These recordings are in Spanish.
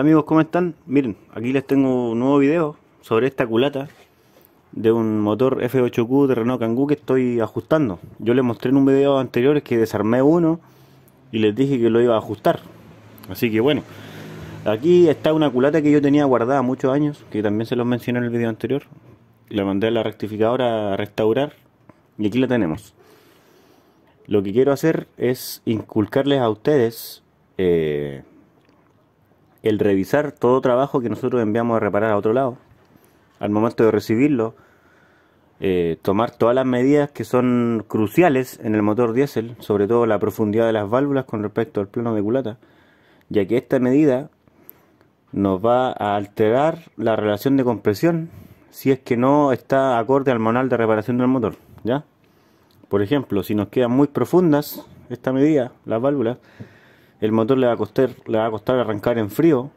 amigos, ¿cómo están? Miren, aquí les tengo un nuevo video sobre esta culata de un motor F8Q de Renault Kangoo que estoy ajustando. Yo les mostré en un video anterior que desarmé uno y les dije que lo iba a ajustar. Así que bueno, aquí está una culata que yo tenía guardada muchos años, que también se los mencioné en el video anterior. La mandé a la rectificadora a restaurar y aquí la tenemos. Lo que quiero hacer es inculcarles a ustedes... Eh, el revisar todo trabajo que nosotros enviamos a reparar a otro lado. Al momento de recibirlo, eh, tomar todas las medidas que son cruciales en el motor diésel, sobre todo la profundidad de las válvulas con respecto al plano de culata, ya que esta medida nos va a alterar la relación de compresión si es que no está acorde al manual de reparación del motor, ¿ya? Por ejemplo, si nos quedan muy profundas esta medida, las válvulas, el motor le va a costar, le va a costar arrancar en frío,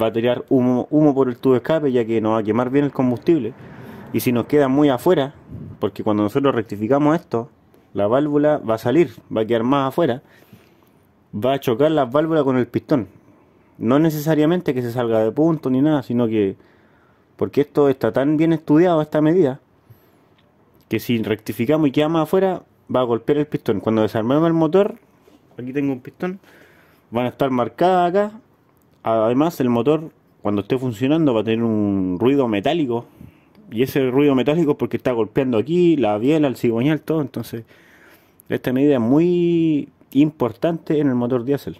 va a tirar humo, humo por el tubo de escape ya que nos va a quemar bien el combustible. Y si nos queda muy afuera, porque cuando nosotros rectificamos esto, la válvula va a salir, va a quedar más afuera, va a chocar la válvula con el pistón. No necesariamente que se salga de punto ni nada, sino que porque esto está tan bien estudiado esta medida que si rectificamos y más afuera va a golpear el pistón. Cuando desarmemos el motor, aquí tengo un pistón, van a estar marcadas acá. Además, el motor, cuando esté funcionando, va a tener un ruido metálico. Y ese ruido metálico es porque está golpeando aquí, la biela, el cigüeñal, todo. Entonces, esta medida es muy importante en el motor diésel.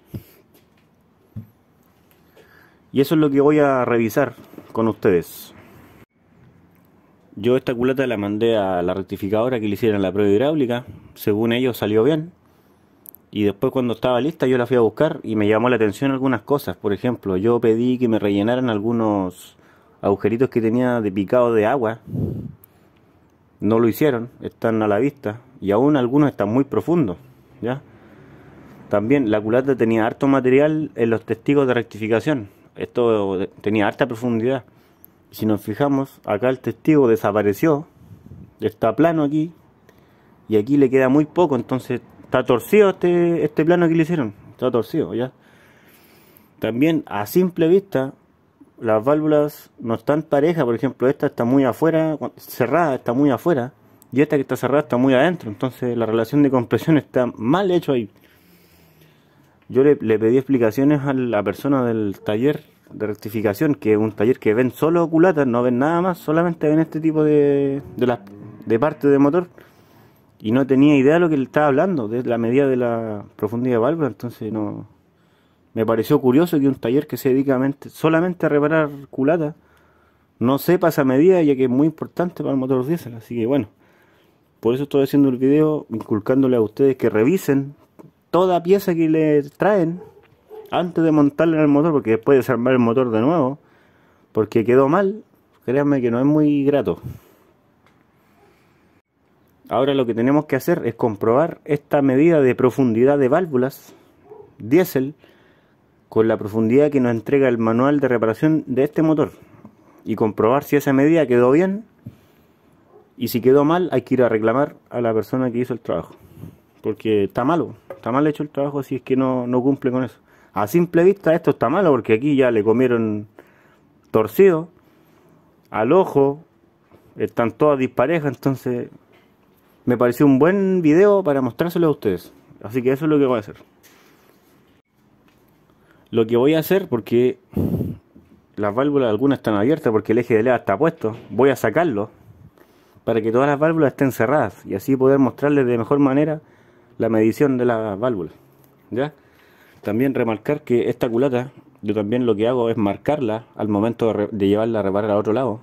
Y eso es lo que voy a revisar con ustedes. Yo esta culata la mandé a la rectificadora que le hicieran la prueba hidráulica. Según ellos salió bien. Y después cuando estaba lista yo la fui a buscar y me llamó la atención algunas cosas. Por ejemplo, yo pedí que me rellenaran algunos agujeritos que tenía de picado de agua. No lo hicieron, están a la vista. Y aún algunos están muy profundos. ¿ya? También la culata tenía harto material en los testigos de rectificación. Esto tenía harta profundidad. Si nos fijamos, acá el testigo desapareció. Está plano aquí. Y aquí le queda muy poco, entonces Está torcido este, este, plano que le hicieron. Está torcido, ya. También, a simple vista, las válvulas no están parejas. Por ejemplo, esta está muy afuera, cerrada, está muy afuera. Y esta que está cerrada está muy adentro. Entonces, la relación de compresión está mal hecho ahí. Yo le, pedí explicaciones a la persona del taller de rectificación, que es un taller que ven solo culatas, no ven nada más, solamente ven este tipo de, de, las, de parte de motor y no tenía idea de lo que le estaba hablando, de la medida de la profundidad de válvula, entonces no me pareció curioso que un taller que se dedica solamente a reparar culata, no sepa esa medida ya que es muy importante para el motor diésel, así que bueno, por eso estoy haciendo el video inculcándole a ustedes que revisen toda pieza que le traen antes de montarle en el motor, porque después de desarmar el motor de nuevo, porque quedó mal, créanme que no es muy grato. Ahora lo que tenemos que hacer es comprobar esta medida de profundidad de válvulas diésel con la profundidad que nos entrega el manual de reparación de este motor y comprobar si esa medida quedó bien y si quedó mal hay que ir a reclamar a la persona que hizo el trabajo porque está malo, está mal hecho el trabajo si es que no, no cumple con eso. A simple vista esto está malo porque aquí ya le comieron torcido al ojo, están todas disparejas, entonces me pareció un buen video para mostrárselo a ustedes. Así que eso es lo que voy a hacer. Lo que voy a hacer, porque las válvulas algunas están abiertas porque el eje de leva está puesto, voy a sacarlo para que todas las válvulas estén cerradas y así poder mostrarles de mejor manera la medición de las válvulas. ¿Ya? También remarcar que esta culata, yo también lo que hago es marcarla al momento de llevarla a reparar al otro lado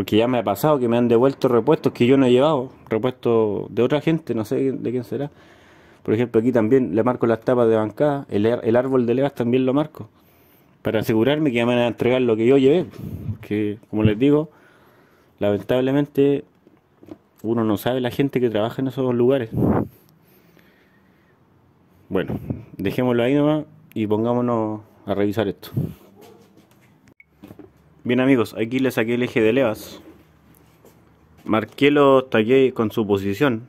porque ya me ha pasado que me han devuelto repuestos que yo no he llevado, repuestos de otra gente, no sé de quién será. Por ejemplo, aquí también le marco las tapas de bancada, el, árbol de levas también lo marco, para asegurarme que ya me van a entregar lo que yo llevé. Que, como les digo, lamentablemente uno no sabe la gente que trabaja en esos lugares. Bueno, dejémoslo ahí nomás y pongámonos a revisar esto. Bien amigos, aquí le saqué el eje de levas. Marqué los con su posición,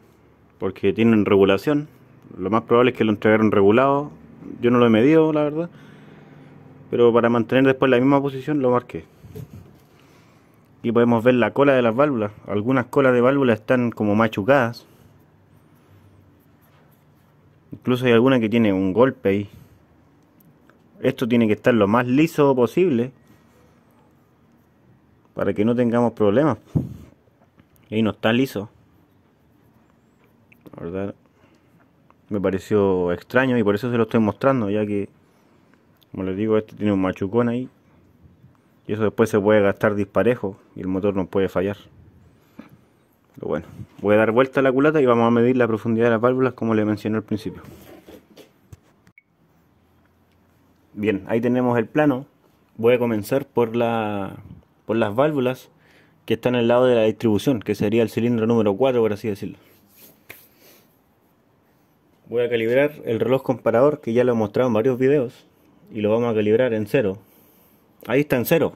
porque tienen regulación. Lo más probable es que lo entregaron regulado. Yo no lo he medido, la verdad. Pero para mantener después la misma posición lo marqué. Aquí podemos ver la cola de las válvulas. Algunas colas de válvulas están como machucadas. Incluso hay alguna que tiene un golpe ahí. Esto tiene que estar lo más liso posible para que no tengamos problemas. Y no está liso. La verdad, me pareció extraño y por eso se lo estoy mostrando, ya que, como les digo, este tiene un machucón ahí. Y eso después se puede gastar disparejo y el motor no puede fallar. Pero bueno, voy a dar vuelta a la culata y vamos a medir la profundidad de las válvulas como le mencioné al principio. Bien, ahí tenemos el plano. Voy a comenzar por la las válvulas que están al lado de la distribución, que sería el cilindro número 4, por así decirlo. Voy a calibrar el reloj comparador, que ya lo he mostrado en varios videos, y lo vamos a calibrar en cero. Ahí está en cero.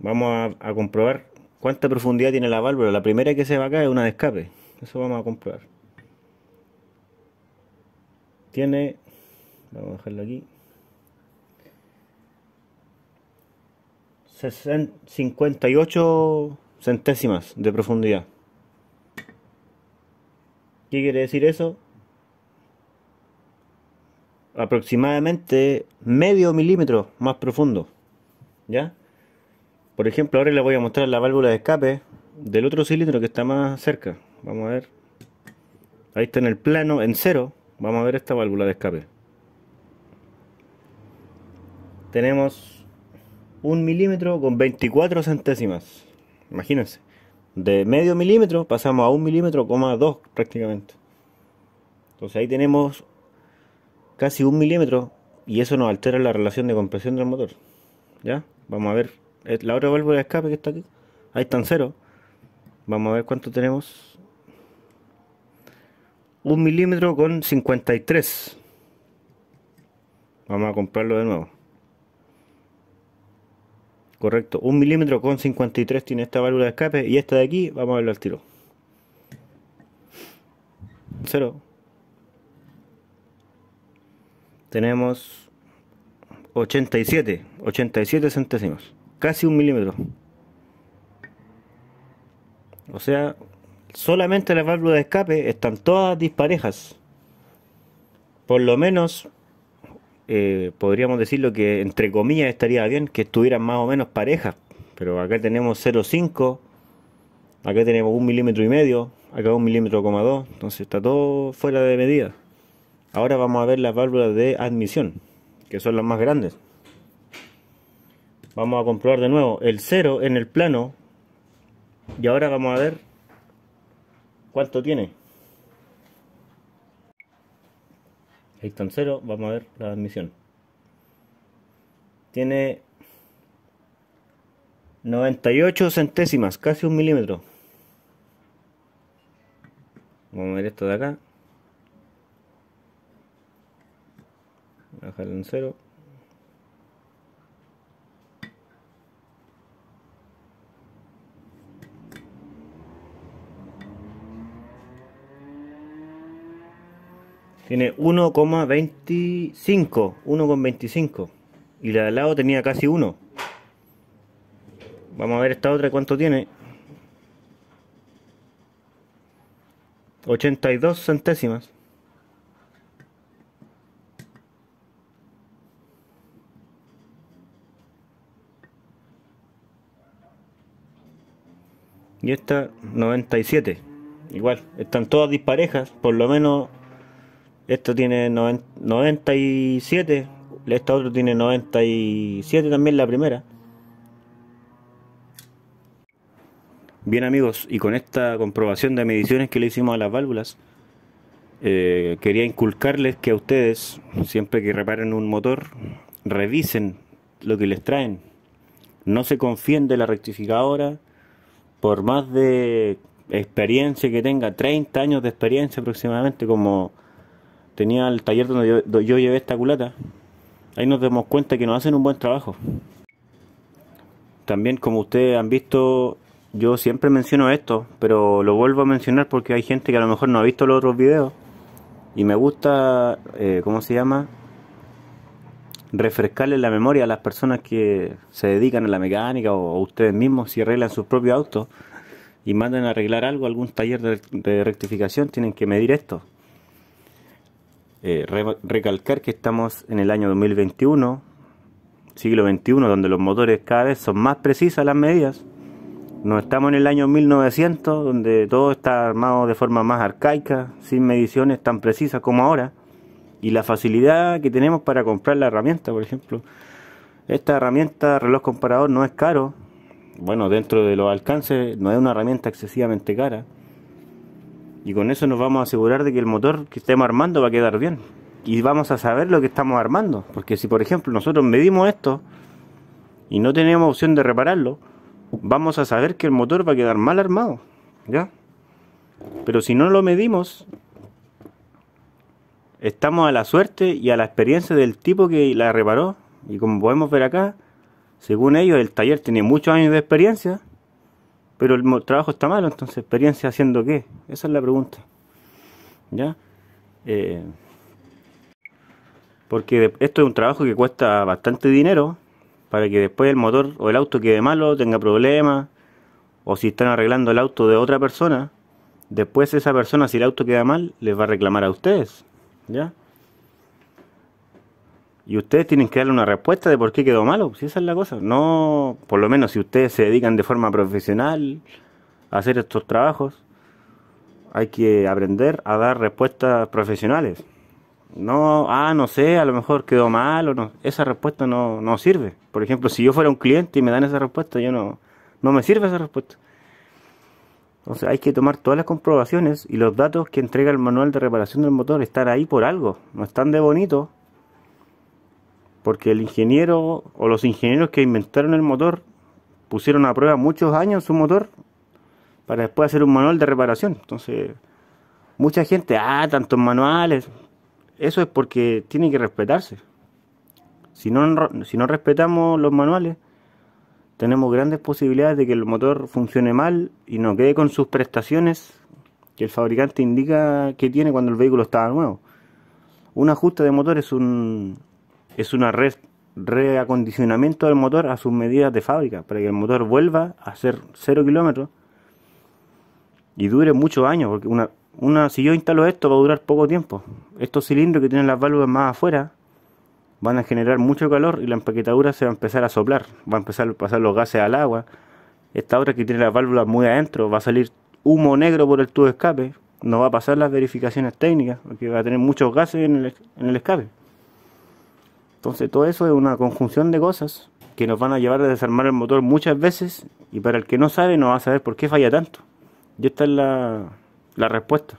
Vamos a, a comprobar cuánta profundidad tiene la válvula. La primera que se va acá es una de escape. Eso vamos a comprobar. Tiene... Vamos a dejarlo aquí. 58 centésimas de profundidad. ¿Qué quiere decir eso? Aproximadamente medio milímetro más profundo. ¿Ya? Por ejemplo, ahora les voy a mostrar la válvula de escape del otro cilindro que está más cerca. Vamos a ver. Ahí está en el plano, en cero. Vamos a ver esta válvula de escape. Tenemos 1 milímetro con 24 centésimas. Imagínense. De medio milímetro pasamos a un milímetro, prácticamente. Entonces ahí tenemos casi 1 milímetro y eso nos altera la relación de compresión del motor. ¿Ya? Vamos a ver. La otra válvula de escape que está aquí. Ahí están cero. Vamos a ver cuánto tenemos. un milímetro con 53. Vamos a comprarlo de nuevo. Correcto, un milímetro con 53 tiene esta válvula de escape y esta de aquí, vamos a verlo al tiro. Cero. Tenemos 87, 87 centésimos, casi un milímetro. O sea, solamente las válvulas de escape están todas disparejas. Por lo menos eh, podríamos decirlo que entre comillas estaría bien que estuvieran más o menos parejas. Pero acá tenemos 0,5, acá tenemos un milímetro y medio, acá un milímetro coma dos, entonces está todo fuera de medida. Ahora vamos a ver las válvulas de admisión, que son las más grandes. Vamos a comprobar de nuevo el cero en el plano y ahora vamos a ver cuánto tiene. en cero, vamos a ver la admisión. Tiene 98 centésimas, casi un milímetro. Vamos a ver esto de acá. Bajarlo en cero. Tiene 1,25. 1,25. Y la de al lado tenía casi 1. Vamos a ver esta otra cuánto tiene. 82 centésimas. Y esta 97. Igual, están todas disparejas, por lo menos esto tiene 97. Esta otra tiene 97 también la primera. Bien amigos, y con esta comprobación de mediciones que le hicimos a las válvulas, eh, quería inculcarles que a ustedes, siempre que reparen un motor, revisen lo que les traen. No se confíen de la rectificadora, por más de experiencia que tenga, 30 años de experiencia aproximadamente como tenía el taller donde yo, llevé esta culata, ahí nos damos cuenta que nos hacen un buen trabajo. También como ustedes han visto, yo siempre menciono esto, pero lo vuelvo a mencionar porque hay gente que a lo mejor no ha visto los otros videos y me gusta, eh, ¿cómo se llama? Refrescarle la memoria a las personas que se dedican a la mecánica o, ustedes mismos si arreglan sus propios autos y mandan a arreglar algo, algún taller de rectificación, tienen que medir esto. Eh, recalcar que estamos en el año 2021, siglo XXI, donde los motores cada vez son más precisas las medidas. No estamos en el año 1900, donde todo está armado de forma más arcaica, sin mediciones tan precisas como ahora. Y la facilidad que tenemos para comprar la herramienta, por ejemplo. Esta herramienta, reloj comparador, no es caro. Bueno, dentro de los alcances, no es una herramienta excesivamente cara. Y con eso nos vamos a asegurar de que el motor que estemos armando va a quedar bien. Y vamos a saber lo que estamos armando. Porque si, por ejemplo, nosotros medimos esto y no tenemos opción de repararlo, vamos a saber que el motor va a quedar mal armado. ¿Ya? Pero si no lo medimos, estamos a la suerte y a la experiencia del tipo que la reparó. Y como podemos ver acá, según ellos, el taller tiene muchos años de experiencia pero el trabajo está malo, entonces, ¿experiencia haciendo qué? Esa es la pregunta. ¿Ya? Eh, porque esto es un trabajo que cuesta bastante dinero para que después el motor o el auto quede malo, tenga problemas, o si están arreglando el auto de otra persona, después esa persona, si el auto queda mal, les va a reclamar a ustedes. ¿Ya? Y ustedes tienen que darle una respuesta de por qué quedó malo, si esa es la cosa. No, por lo menos si ustedes se dedican de forma profesional a hacer estos trabajos, hay que aprender a dar respuestas profesionales. No, ah, no sé, a lo mejor quedó mal o no. Esa respuesta no, sirve. Por ejemplo, si yo fuera un cliente y me dan esa respuesta, yo no, no me sirve esa respuesta. Entonces hay que tomar todas las comprobaciones y los datos que entrega el manual de reparación del motor están ahí por algo, no están de bonito porque el ingeniero o los ingenieros que inventaron el motor pusieron a prueba muchos años su motor para después hacer un manual de reparación. Entonces, mucha gente, ah, tantos manuales. Eso es porque tiene que respetarse. Si no, si no respetamos los manuales, tenemos grandes posibilidades de que el motor funcione mal y no quede con sus prestaciones que el fabricante indica que tiene cuando el vehículo está nuevo. Un ajuste de motor es un, es una red reacondicionamiento del motor a sus medidas de fábrica para que el motor vuelva a ser 0 kilómetros y dure muchos años porque una, una si yo instalo esto va a durar poco tiempo estos cilindros que tienen las válvulas más afuera van a generar mucho calor y la empaquetadura se va a empezar a soplar va a empezar a pasar los gases al agua esta otra que tiene las válvulas muy adentro va a salir humo negro por el tubo de escape no va a pasar las verificaciones técnicas porque va a tener muchos gases en el, en el escape entonces todo eso es una conjunción de cosas que nos van a llevar a desarmar el motor muchas veces y para el que no sabe no va a saber por qué falla tanto. Y esta es la, respuesta.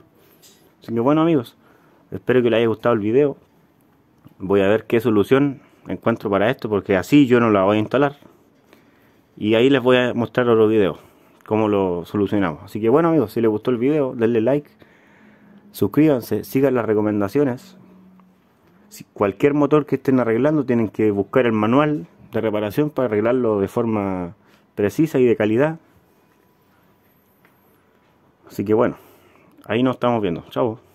Así que bueno amigos, espero que les haya gustado el video. Voy a ver qué solución encuentro para esto porque así yo no la voy a instalar. Y ahí les voy a mostrar otro video, cómo lo solucionamos. Así que bueno amigos, si les gustó el video, denle like, suscríbanse, sigan las recomendaciones si cualquier motor que estén arreglando tienen que buscar el manual de reparación para arreglarlo de forma precisa y de calidad. Así que bueno, ahí nos estamos viendo. Chao.